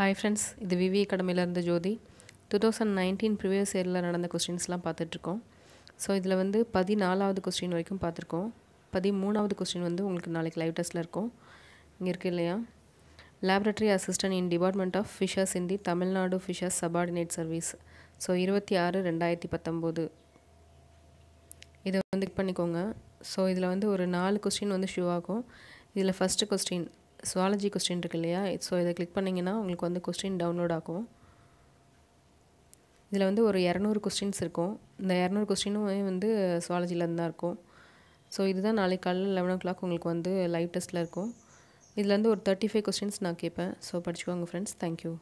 hi friends இது V V அகாடமியிலேருந்து Jothi two thousand nineteen previous இயரில் நடந்த கொஸ்டின்ஸ்லாம் பார்த்துட்ருக்கோம் ஸோ இதில் வந்து பதினாலாவது கொஸ்டின் வரைக்கும் பார்த்துருக்கோம் பதிமூணாவது கொஸ்டின் வந்து உங்களுக்கு நாளைக்கு லைவ் டெஸ்ட்டில் இருக்கும் இங்கே இருக்குது இல்லையா laboratory assistant in department of fisheries in the Tamil Nadu fisheries subordinate service so இருபத்தி ஆறு ரெண்டாயிரத்தி பத்தொம்போது இதை வந்து பண்ணிக்கோங்க ஸோ இதில் வந்து ஒரு நாலு கொஸ்டின் வந்து ஷூ ஆகும் இதில் ஃபஸ்ட்டு கொஸ்டின் சுவாலஜி கொஸ்டின் இருக்கு இல்லையா ஸோ இதை கிளிக் பண்ணிங்கன்னா உங்களுக்கு வந்து கொஸ்டின் டவுன்லோட் ஆகும் இதில் வந்து ஒரு இரநூறு கொஸ்டின்ஸ் இருக்கும் இந்த இரநூறு கொஸ்டினுமே வந்து சுவாலஜிலேருந்து தான் இருக்கும் ஸோ இதுதான் நாளைக்கு காலையில் லெவன் ஓ கிளாக் உங்களுக்கு வந்து லைவ் டெஸ்ட்டில் இருக்கும் இதில் வந்து ஒரு தேர்ட்டி ஃபைவ் கொஸ்டின்ஸ் நான் கேட்பேன் ஸோ படிச்சுக்கோங்க ஃப்ரெண்ட்ஸ் தேங்க்யூ